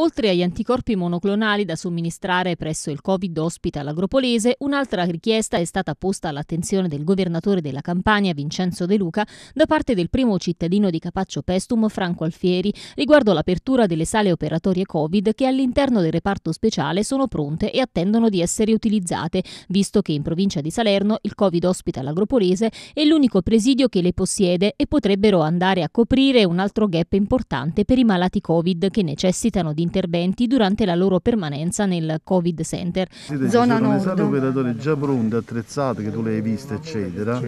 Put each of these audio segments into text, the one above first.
Oltre agli anticorpi monoclonali da somministrare presso il Covid Hospital Agropolese, un'altra richiesta è stata posta all'attenzione del governatore della Campania Vincenzo De Luca da parte del primo cittadino di Capaccio Pestum Franco Alfieri riguardo l'apertura delle sale operatorie Covid che all'interno del reparto speciale sono pronte e attendono di essere utilizzate, visto che in provincia di Salerno il Covid Hospital Agropolese è l'unico presidio che le possiede e potrebbero andare a coprire un altro gap importante per i malati Covid che necessitano di interventi durante la loro permanenza nel Covid Center. Siete, Zona sono Nord. operatori già pronti, attrezzati, che tu le hai viste, eccetera.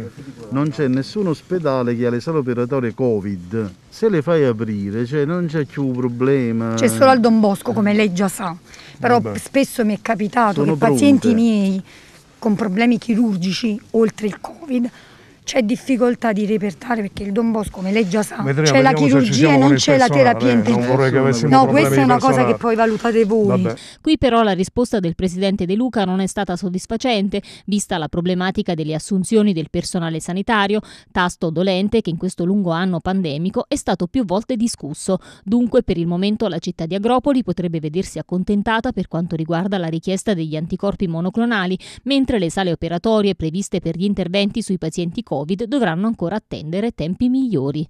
Non c'è nessun ospedale che ha le sale operatorie Covid. Se le fai aprire, cioè non c'è più problema. C'è solo al Don Bosco, come lei già sa. Però Vabbè. spesso mi è capitato sono che pronte. pazienti miei con problemi chirurgici oltre il Covid c'è difficoltà di repertare perché il Don Bosco, come lei già sa, c'è la chirurgia e non c'è la terapia eh, intensiva. No, questa è una cosa che poi valutate voi. Vabbè. Qui però la risposta del presidente De Luca non è stata soddisfacente, vista la problematica delle assunzioni del personale sanitario, tasto dolente che in questo lungo anno pandemico è stato più volte discusso. Dunque per il momento la città di Agropoli potrebbe vedersi accontentata per quanto riguarda la richiesta degli anticorpi monoclonali, mentre le sale operatorie previste per gli interventi sui pazienti Covid Covid dovranno ancora attendere tempi migliori.